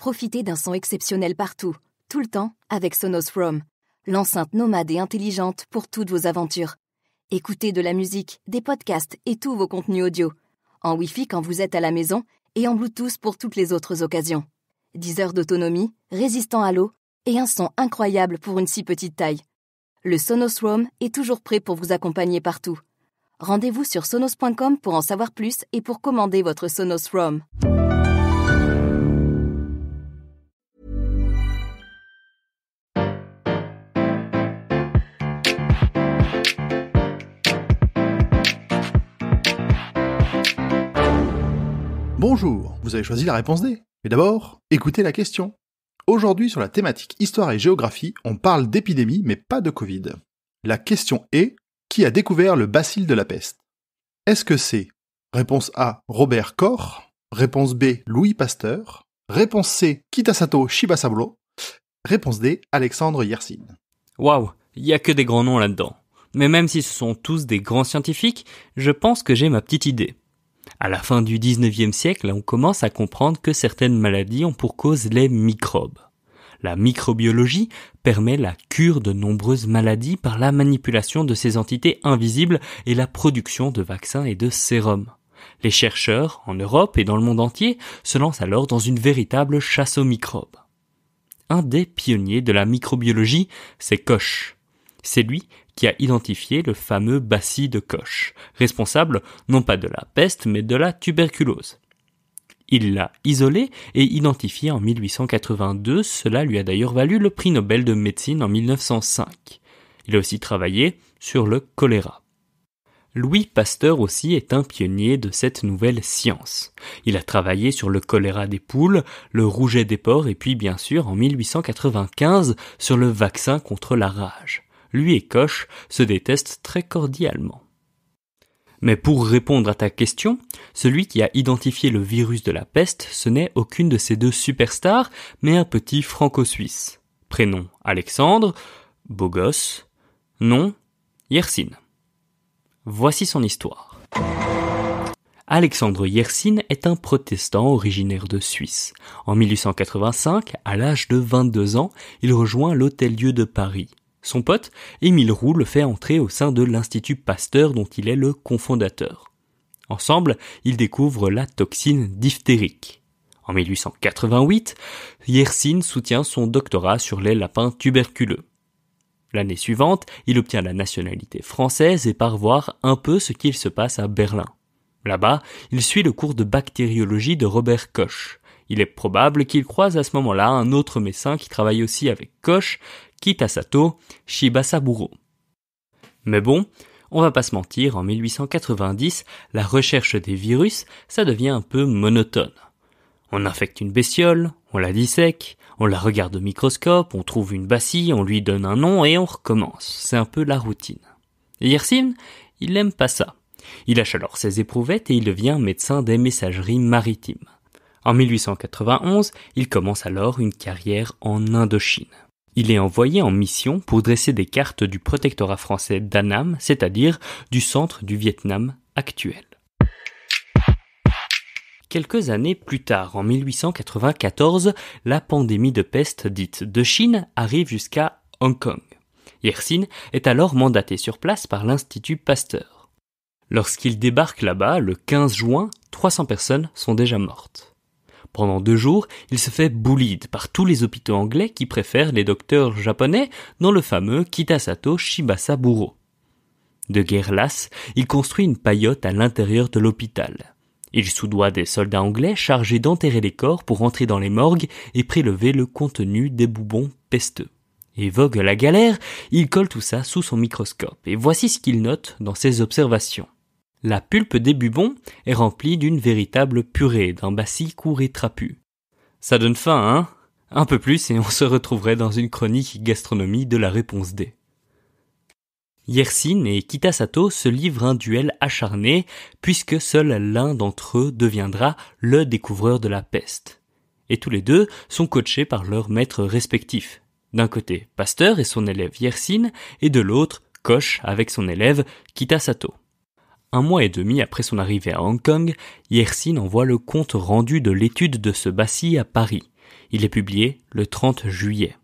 Profitez d'un son exceptionnel partout, tout le temps, avec Sonos From, l'enceinte nomade et intelligente pour toutes vos aventures. Écoutez de la musique, des podcasts et tous vos contenus audio. En Wi-Fi quand vous êtes à la maison et en Bluetooth pour toutes les autres occasions. 10 heures d'autonomie, résistant à l'eau et un son incroyable pour une si petite taille. Le Sonos Roam est toujours prêt pour vous accompagner partout. Rendez-vous sur sonos.com pour en savoir plus et pour commander votre Sonos Roam. Bonjour, vous avez choisi la réponse D. Mais d'abord, écoutez la question. Aujourd'hui, sur la thématique histoire et géographie, on parle d'épidémie, mais pas de Covid. La question est qui a découvert le bacille de la peste Est-ce que c'est Réponse A, Robert Koch. Réponse B, Louis Pasteur. Réponse C, Kitasato Shibasaburo. Réponse D, Alexandre Yersin. Waouh, il y a que des grands noms là-dedans. Mais même si ce sont tous des grands scientifiques, je pense que j'ai ma petite idée. À la fin du 19e siècle, on commence à comprendre que certaines maladies ont pour cause les microbes. La microbiologie permet la cure de nombreuses maladies par la manipulation de ces entités invisibles et la production de vaccins et de sérums. Les chercheurs, en Europe et dans le monde entier, se lancent alors dans une véritable chasse aux microbes. Un des pionniers de la microbiologie, c'est Koch. C'est lui qui a identifié le fameux bacille de Koch, responsable non pas de la peste mais de la tuberculose. Il l'a isolé et identifié en 1882, cela lui a d'ailleurs valu le prix Nobel de médecine en 1905. Il a aussi travaillé sur le choléra. Louis Pasteur aussi est un pionnier de cette nouvelle science. Il a travaillé sur le choléra des poules, le rouget des porcs et puis bien sûr en 1895 sur le vaccin contre la rage lui et Koch se détestent très cordialement. Mais pour répondre à ta question, celui qui a identifié le virus de la peste, ce n'est aucune de ces deux superstars, mais un petit franco-suisse. Prénom Alexandre, beau gosse, nom Yersin. Voici son histoire. Alexandre Yersin est un protestant originaire de Suisse. En 1885, à l'âge de 22 ans, il rejoint l'Hôtel-Dieu de Paris. Son pote, Émile Roux, le fait entrer au sein de l'Institut Pasteur dont il est le cofondateur. Ensemble, ils découvrent la toxine diphtérique. En 1888, Yersin soutient son doctorat sur les lapins tuberculeux. L'année suivante, il obtient la nationalité française et part voir un peu ce qu'il se passe à Berlin. Là-bas, il suit le cours de bactériologie de Robert Koch. Il est probable qu'il croise à ce moment-là un autre médecin qui travaille aussi avec Koch, Kitasato Saburo. Mais bon, on va pas se mentir, en 1890, la recherche des virus, ça devient un peu monotone. On infecte une bestiole, on la dissèque, on la regarde au microscope, on trouve une bacille, on lui donne un nom et on recommence. C'est un peu la routine. Yersin, il n'aime pas ça. Il lâche alors ses éprouvettes et il devient médecin des messageries maritimes. En 1891, il commence alors une carrière en Indochine. Il est envoyé en mission pour dresser des cartes du protectorat français d'Annam, c'est-à-dire du centre du Vietnam actuel. Quelques années plus tard, en 1894, la pandémie de peste dite de Chine arrive jusqu'à Hong Kong. Yersin est alors mandaté sur place par l'Institut Pasteur. Lorsqu'il débarque là-bas, le 15 juin, 300 personnes sont déjà mortes. Pendant deux jours, il se fait boulide par tous les hôpitaux anglais qui préfèrent les docteurs japonais dans le fameux Kitasato Shibasaburo. De guerre lasse, il construit une paillote à l'intérieur de l'hôpital. Il soudoie des soldats anglais chargés d'enterrer les corps pour entrer dans les morgues et prélever le contenu des boubons pesteux. Et vogue la galère, il colle tout ça sous son microscope, et voici ce qu'il note dans ses observations. La pulpe des bubons est remplie d'une véritable purée d'un bassi court et trapu. Ça donne faim, hein Un peu plus et on se retrouverait dans une chronique gastronomie de la réponse D. Yersin et Kitasato se livrent un duel acharné puisque seul l'un d'entre eux deviendra le découvreur de la peste. Et tous les deux sont coachés par leurs maîtres respectifs. D'un côté, Pasteur et son élève Yersin, et de l'autre, Koch avec son élève Kitasato. Un mois et demi après son arrivée à Hong Kong, Yersin envoie le compte rendu de l'étude de ce bassi à Paris. Il est publié le 30 juillet.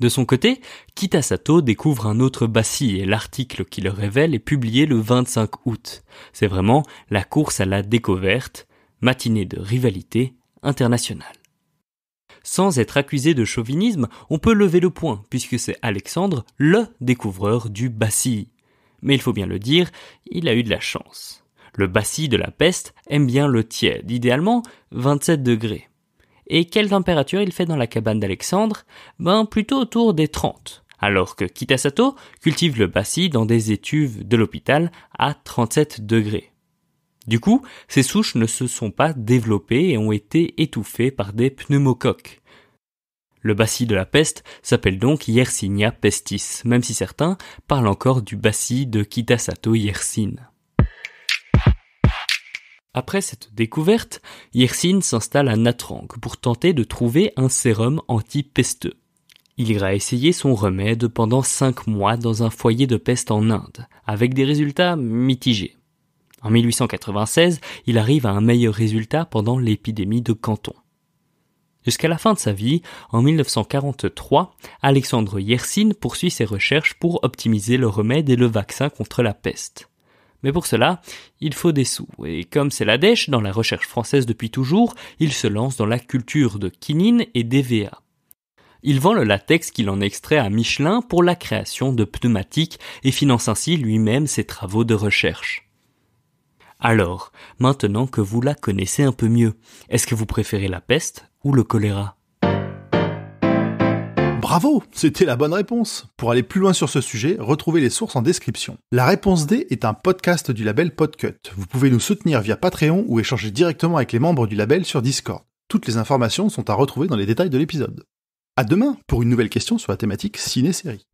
De son côté, Kitasato découvre un autre bassi et l'article qui le révèle est publié le 25 août. C'est vraiment la course à la découverte, matinée de rivalité internationale. Sans être accusé de chauvinisme, on peut lever le point puisque c'est Alexandre le découvreur du bassi mais il faut bien le dire, il a eu de la chance. Le bassi de la peste aime bien le tiède, idéalement 27 degrés. Et quelle température il fait dans la cabane d'Alexandre Ben plutôt autour des 30, alors que Kitasato cultive le bassi dans des étuves de l'hôpital à 37 degrés. Du coup, ces souches ne se sont pas développées et ont été étouffées par des pneumocoques. Le bassi de la peste s'appelle donc Yersinia pestis, même si certains parlent encore du bassi de Kitasato Yersin. Après cette découverte, Yersin s'installe à Natrang pour tenter de trouver un sérum anti-pesteux. Il ira essayer son remède pendant 5 mois dans un foyer de peste en Inde, avec des résultats mitigés. En 1896, il arrive à un meilleur résultat pendant l'épidémie de Canton. Jusqu'à la fin de sa vie, en 1943, Alexandre Yersin poursuit ses recherches pour optimiser le remède et le vaccin contre la peste. Mais pour cela, il faut des sous, et comme c'est la dèche dans la recherche française depuis toujours, il se lance dans la culture de quinine et d'EVA. Il vend le latex qu'il en extrait à Michelin pour la création de pneumatiques et finance ainsi lui-même ses travaux de recherche. Alors, maintenant que vous la connaissez un peu mieux, est-ce que vous préférez la peste ou le choléra Bravo C'était la bonne réponse Pour aller plus loin sur ce sujet, retrouvez les sources en description. La réponse D est un podcast du label Podcut. Vous pouvez nous soutenir via Patreon ou échanger directement avec les membres du label sur Discord. Toutes les informations sont à retrouver dans les détails de l'épisode. À demain pour une nouvelle question sur la thématique ciné-série.